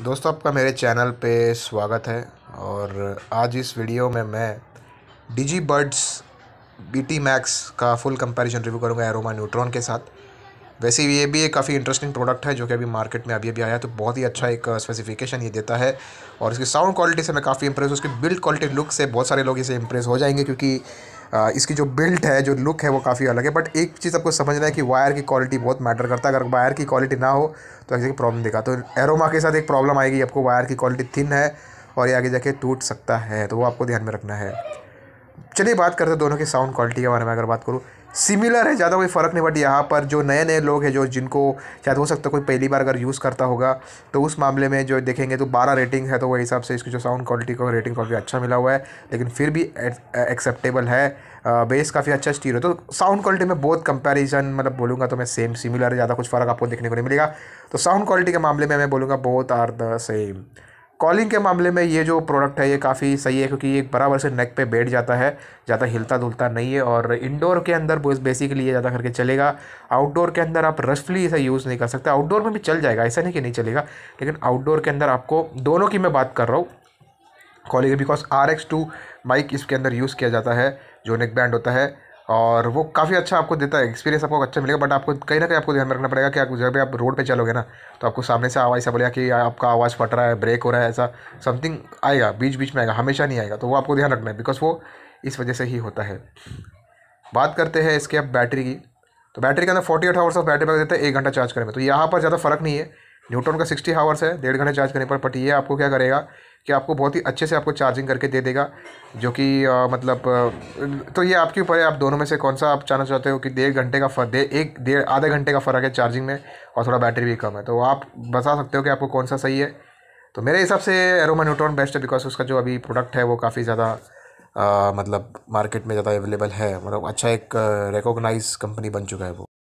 दोस्तों आपका मेरे चैनल पे स्वागत है और आज इस वीडियो में मैं डिजी बर्ड्स बी टी मैक्स का फुल कंपैरिजन रिव्यू करूँगा एरोमा न्यूट्रॉन के साथ वैसे ये भी एक काफ़ी इंटरेस्टिंग प्रोडक्ट है जो कि अभी मार्केट में अभी अभी आया तो बहुत ही अच्छा एक स्पेसिफिकेशन ये देता है और इसकी साउंड क्वालिटी से मैं काफ़ी इंप्रेस उसकी बिल्ड क्वालिटी लुक से बहुत सारे लोग इसे इंप्रेस हो जाएंगे क्योंकि इसकी जो बिल्ट है जो लुक है वो काफ़ी अलग है बट एक चीज़ आपको समझना है कि वायर की क्वालिटी बहुत मैटर करता है अगर वायर की क्वालिटी ना हो तो आगे जाके प्रॉब्लम देगा तो एरोमा के साथ एक प्रॉब्लम आएगी आपको वायर की क्वालिटी थिन है और ये आगे जाके टूट सकता है तो वो आपको ध्यान में रखना है चलिए बात करते हैं दोनों की साउंड क्वालिटी के बारे में अगर बात करूँ सिमिलर है ज़्यादा कोई फ़र्क नहीं बट यहाँ पर जो नए नए लोग हैं जो जिनको शायद हो सकता है कोई पहली बार अगर यूज़ करता होगा तो उस मामले में जो देखेंगे तो बारह रेटिंग है तो वही हिसाब से इसकी जो साउंड क्वालिटी का रेटिंग काफ़ी अच्छा मिला हुआ है लेकिन फिर भी एक्सेप्टेबल है बेस काफ़ी अच्छा स्टील है तो साउंड क्वालिटी में बहुत कंपेरिजन मतलब बोलूँगा तो मैं सेम सिमिलर ज़्यादा कुछ फ़र्क आपको देखने को नहीं मिलेगा तो साउंड क्वालिटी के मामले में मैं बोलूँगा बहुत आर द सेम कॉलिंग के मामले में ये जो प्रोडक्ट है ये काफ़ी सही है क्योंकि ये बराबर से नेक पे बैठ जाता है ज़्यादा हिलता धुलता नहीं है और इंडोर के अंदर बेसिकली ये ज़्यादा करके चलेगा आउटडोर के अंदर आप रफली इसे यूज़ नहीं कर सकते आउटडोर में भी चल जाएगा ऐसा नहीं कि नहीं चलेगा लेकिन आउटडोर के अंदर आपको दोनों की मैं बात कर रहा हूँ calling because R X two mic इसके अंदर यूज़ किया जाता है जो नेक बैंड होता है और वो काफ़ी अच्छा आपको देता है एक्सपीरियंस आपको अच्छा मिलेगा बट आपको कहीं ना कहीं आपको ध्यान रखना पड़ेगा कि आप जब आप रोड पे चलोगे ना तो आपको सामने से आवाज़ ऐसा बोलेगा कि आपका आवाज़ फट रहा है ब्रेक हो रहा है ऐसा समथिंग आएगा बीच बीच में आएगा हमेशा नहीं आएगा तो वो आपको ध्यान रखना है बिकॉज वो इस वजह से ही होता है बात करते हैं इसके अब बैटरी की तो बैटरी के अंदर forty eight hours of battery back देता है एक घंटा चार्ज करने में तो यहाँ पर ज़्यादा फर्क नहीं है न्यूट्रॉन का सिक्सटी आवर्स है डेढ़ घंटे चार्ज करने पर बट ये आपको क्या करेगा कि आपको बहुत ही अच्छे से आपको चार्जिंग करके दे देगा जो कि मतलब तो ये आपके ऊपर है आप दोनों में से कौन सा आप चाहना चाहते हो कि डेढ़ घंटे का फर्क दे एक डेढ़ आधे घंटे का फ़र्क है चार्जिंग में और थोड़ा बैटरी भी कम है तो आप बता सकते हो कि आपको कौन सा सही है तो मेरे हिसाब से एरोमा न्यूट्रॉन बेस्ट है बिकॉज उसका जो अभी प्रोडक्ट है वो काफ़ी ज़्यादा मतलब मार्केट में ज़्यादा अवेलेबल है मतलब अच्छा एक रिकोगनाइज कंपनी बन चुका है वो